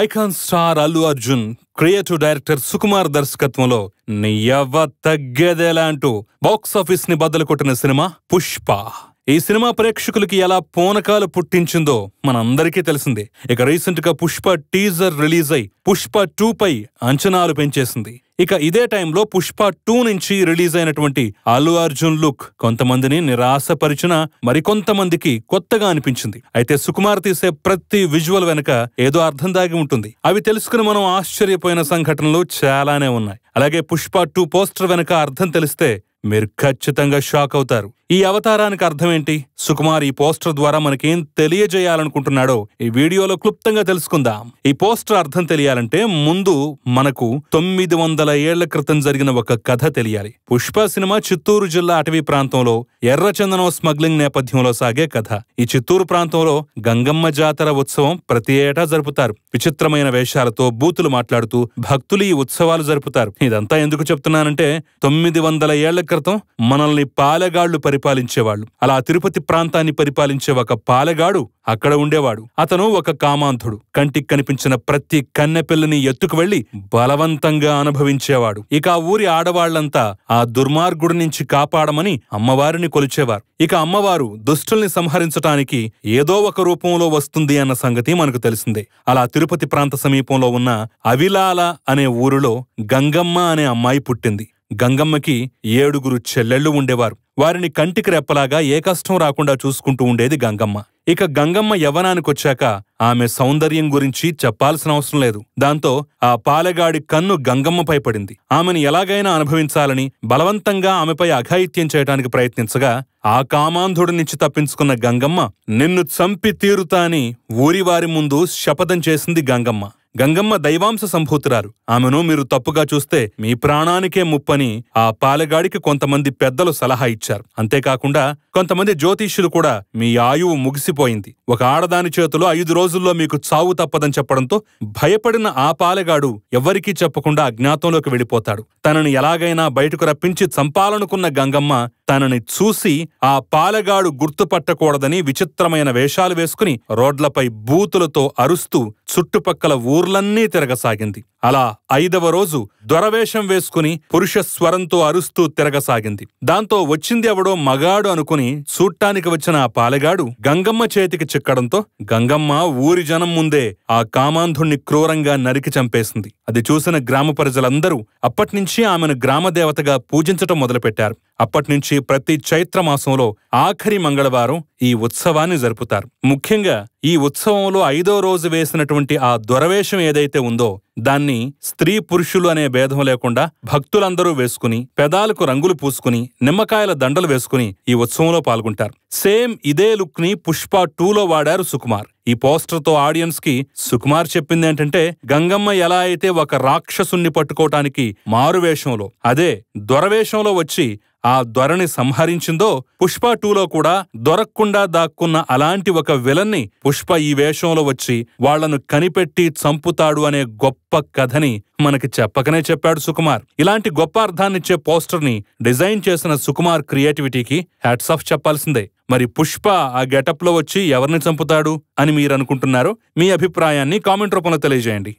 icon star Allu Arjun creative director Sukumar దర్శకత్వంలో నియవ తగ్గేదేలా అంటూ బాక్సాఫీస్ ని బద్దలు కొట్టిన సినిమా పుష్ప ఈ సినిమా ప్రేక్షకులకి ఎలా పోనకాలు పుట్టించిందో మనందరికీ తెలిసిందే ఇక రీసెంట్ గా పుష్ప టీజర్ రిలీజ్ అయి పుష్ప టూ పై అంచనాలు పెంచేసింది ఇక ఇదే టైంలో పుష్ప టూ నుంచి రిలీజ్ అయినటువంటి అల్లు అర్జున్ లుక్ కొంతమందిని నిరాశపరిచిన మరికొంతమందికి కొత్తగా అనిపించింది అయితే సుకుమార్ తీసే ప్రతి విజువల్ వెనుక ఏదో అర్థం దాగి ఉంటుంది అవి తెలుసుకుని మనం ఆశ్చర్యపోయిన సంఘటనలు చాలానే ఉన్నాయి అలాగే పుష్ప టూ పోస్టర్ వెనక అర్థం తెలిస్తే మీరు ఖచ్చితంగా షాక్ అవుతారు ఈ అవతారానికి అర్థమేంటి సుకుమార్ ఈ పోస్టర్ ద్వారా మనకేం తెలియజేయాలనుకుంటున్నాడో ఈ వీడియోలో క్లుప్తంగా తెలుసుకుందాం ఈ పోస్టర్ అర్థం తెలియాలంటే ముందు మనకు తొమ్మిది వందల ఏళ్ల క్రితం జరిగిన ఒక కథ తెలియాలి పుష్ప సినిమా చిత్తూరు జిల్లా అటవీ ప్రాంతంలో ఎర్రచందనం స్మగ్లింగ్ నేపథ్యంలో సాగే కథ ఈ చిత్తూరు ప్రాంతంలో గంగమ్మ జాతర ఉత్సవం ప్రతి ఏటా జరుపుతారు విచిత్రమైన వేషాలతో బూతులు మాట్లాడుతూ భక్తులు ఈ ఉత్సవాలు జరుపుతారు ఇదంతా ఎందుకు చెప్తున్నానంటే తొమ్మిది వందల ఏళ్ల క్రితం మనల్ని పాలెగాళ్లు పరి పరిపాలించేవాళ్ళు అలా తిరుపతి ప్రాంతాన్ని పరిపాలించే ఒక పాలెగాడు అక్కడ ఉండేవాడు అతను ఒక కామాంధుడు కంటికి కనిపించిన ప్రతి కన్నెపిల్లని ఎత్తుకు వెళ్లి బలవంతంగా అనుభవించేవాడు ఇక ఆ ఊరి ఆడవాళ్లంతా ఆ దుర్మార్గుడి నుంచి కాపాడమని అమ్మవారిని కొలిచేవారు ఇక అమ్మవారు దుష్టుల్ని సంహరించటానికి ఏదో ఒక రూపంలో వస్తుంది అన్న సంగతి మనకు తెలిసిందే అలా తిరుపతి ప్రాంత సమీపంలో ఉన్న అవిలాల అనే ఊరిలో గంగమ్మ అనే అమ్మాయి పుట్టింది గంగమ్మకి ఏడుగురు చెల్లెళ్ళు ఉండేవారు వారిని కంటికి రెప్పలాగా ఏ కష్టం రాకుండా చూసుకుంటూ ఉండేది గంగమ్మ ఇక గంగమ్మ యవ్వనానికొచ్చాక ఆమె సౌందర్యం గురించి చెప్పాల్సిన అవసరం లేదు దాంతో ఆ పాలెగాడి కన్ను గంగమ్మపై పడింది ఆమెను ఎలాగైనా అనుభవించాలని బలవంతంగా ఆమెపై అఘాయిత్యం చేయటానికి ప్రయత్నించగా ఆ కామాంధుడి నుంచి తప్పించుకున్న గంగమ్మ నిన్ను చంపి తీరుతా అని ఊరివారి ముందు శపథం చేసింది గంగమ్మ గంగమ్మ దైవాంశ సంభూతురారు ఆమెను మీరు తప్పుగా చూస్తే మీ ప్రాణానికే ముప్పని ఆ పాలగాడికి కొంతమంది పెద్దలు సలహా ఇచ్చారు అంతేకాకుండా కొంతమంది జ్యోతిష్యులు కూడా మీ ఆయువు ముగిసిపోయింది ఒక ఆడదాని చేతిలో ఐదు రోజుల్లో మీకు చావు తప్పదని చెప్పడంతో భయపడిన ఆ పాలగాడు ఎవ్వరికీ చెప్పకుండా అజ్ఞాతంలోకి వెళ్ళిపోతాడు తనని ఎలాగైనా బయటకు రప్పించి చంపాలనుకున్న గంగమ్మ తనని చూసి ఆ పాలగాడు గుర్తుపట్టకూడదని విచిత్రమైన వేషాలు వేసుకుని రోడ్లపై బూతులతో అరుస్తూ చుట్టుపక్కల ఊర్లన్నీ తిరగసాగింది అలా ఐదవ రోజు దొరవేషం వేసుకుని పురుష స్వరంతో అరుస్తూ తిరగసాగింది దాంతో వచ్చింది ఎవడో మగాడు అనుకుని చూట్టానికి వచ్చిన ఆ పాలగాడు గంగమ్మ చేతికి చిక్కడంతో గంగమ్మ ఊరి జనం ముందే ఆ కామాంధుణ్ణి క్రూరంగా నరికి చంపేసింది అది చూసిన గ్రామ ప్రజలందరూ అప్పట్నుంచి ఆమెను గ్రామదేవతగా పూజించటం మొదలుపెట్టారు అప్పట్నుంచి ప్రతి చైత్రమాసంలో ఆఖరి మంగళవారం ఈ ఉత్సవాన్ని జరుపుతారు ముఖ్యంగా ఈ ఉత్సవంలో ఐదో రోజు వేసినటువంటి ఆ దురవేషం ఏదైతే ఉందో దాన్ని స్త్రీ పురుషులు అనే భేదం లేకుండా భక్తులందరూ వేసుకుని పెదాలకు రంగులు పూసుకుని నిమ్మకాయల దండలు వేసుకుని ఈ ఉత్సవంలో పాల్గొంటారు సేమ్ ఇదే లుక్ ని పుష్ప టూలో వాడారు సుకుమార్ ఈ పోస్టర్తో ఆడియన్స్ కి సుకుమార్ చెప్పింది ఏంటంటే గంగమ్మ ఎలా అయితే ఒక రాక్షసుణ్ణి పట్టుకోవటానికి మారువేషంలో అదే దొరవేషంలో వచ్చి ఆ దొరని సంహరించిందో పుష్ప టూలో కూడా దొరక్కుండా దాక్కున్న అలాంటి ఒక విలన్ని పుష్ప ఈ వేషంలో వచ్చి వాళ్లను కనిపెట్టి చంపుతాడు అనే గొప్ప కథని మనకి చెప్పకనే చెప్పాడు సుకుమార్ ఇలాంటి గొప్ప అర్థాన్నిచ్చే పోస్టర్ని డిజైన్ చేసిన సుకుమార్ క్రియేటివిటీకి హ్యాట్స్ ఆఫ్ చెప్పాల్సిందే మరి పుష్ప ఆ గెటప్లో వచ్చి ఎవరిని చంపుతాడు అని మీరనుకుంటున్నారో మీ అభిప్రాయాన్ని కామెంట్ రూపంలో తెలియజేయండి